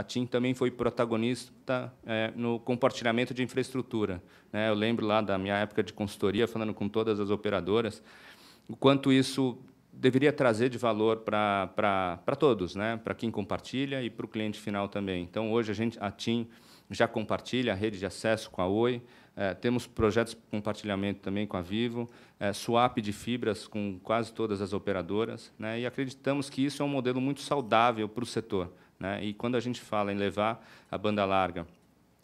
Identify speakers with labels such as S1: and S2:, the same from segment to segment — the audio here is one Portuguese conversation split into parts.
S1: a TIM também foi protagonista é, no compartilhamento de infraestrutura. Né? Eu lembro lá da minha época de consultoria, falando com todas as operadoras, o quanto isso deveria trazer de valor para todos, né? para quem compartilha e para o cliente final também. Então, hoje, a, gente, a TIM já compartilha a rede de acesso com a Oi, é, temos projetos de compartilhamento também com a Vivo, é, swap de fibras com quase todas as operadoras, né? e acreditamos que isso é um modelo muito saudável para o setor. Né? E quando a gente fala em levar a banda larga,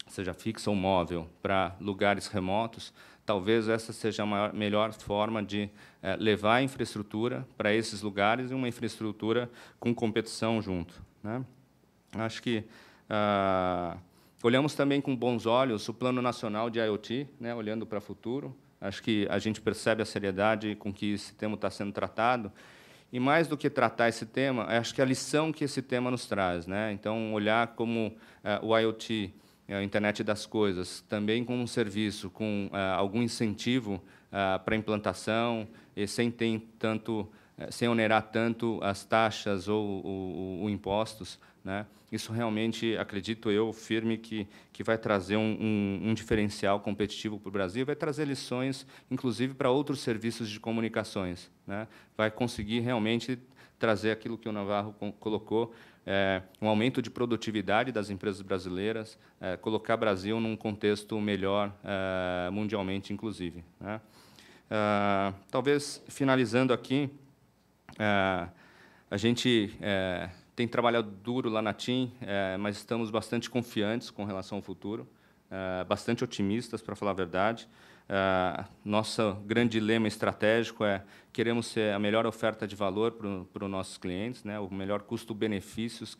S1: seja fixa ou móvel, para lugares remotos, talvez essa seja a maior, melhor forma de eh, levar a infraestrutura para esses lugares e uma infraestrutura com competição junto. Né? Acho que ah, olhamos também com bons olhos o Plano Nacional de IoT, né, olhando para o futuro. Acho que a gente percebe a seriedade com que esse tema está sendo tratado e mais do que tratar esse tema, é, acho que a lição que esse tema nos traz, né? Então olhar como uh, o IoT, é, a internet das coisas, também como um serviço com uh, algum incentivo uh, para implantação e sem ter tanto eh, sem onerar tanto as taxas ou, os impostos, né? isso realmente, acredito eu, firme que, que vai trazer um, um, um diferencial competitivo para o Brasil, vai trazer lições, inclusive, para outros serviços de comunicações. Né? Vai conseguir realmente trazer aquilo que o Navarro colocou, é, um aumento de produtividade das empresas brasileiras, é, colocar o Brasil num contexto melhor é, mundialmente, inclusive. Né? Ah, talvez, finalizando aqui, é, a gente é, tem trabalhado duro lá na TIM, é, mas estamos bastante confiantes com relação ao futuro, é, bastante otimistas, para falar a verdade. É, nosso grande lema estratégico é queremos ser a melhor oferta de valor para os nossos clientes, né, o melhor custo-benefícios,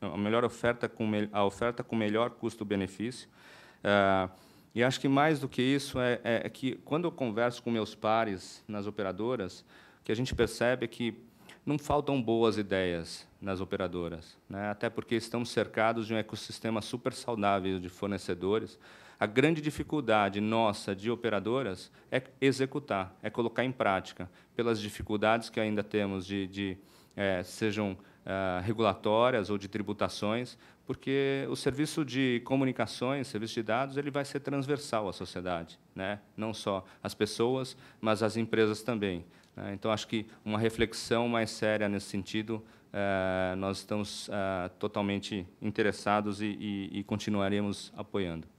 S1: a melhor oferta com a oferta com melhor custo-benefício. É, e acho que mais do que isso é, é que quando eu converso com meus pares nas operadoras, que a gente percebe que não faltam boas ideias nas operadoras, né? até porque estamos cercados de um ecossistema super saudável de fornecedores. A grande dificuldade nossa de operadoras é executar, é colocar em prática, pelas dificuldades que ainda temos de, de é, sejam eh, regulatórias ou de tributações, porque o serviço de comunicações, serviço de dados, ele vai ser transversal à sociedade, né? não só as pessoas, mas as empresas também. Né? Então, acho que uma reflexão mais séria nesse sentido, eh, nós estamos eh, totalmente interessados e, e, e continuaremos apoiando.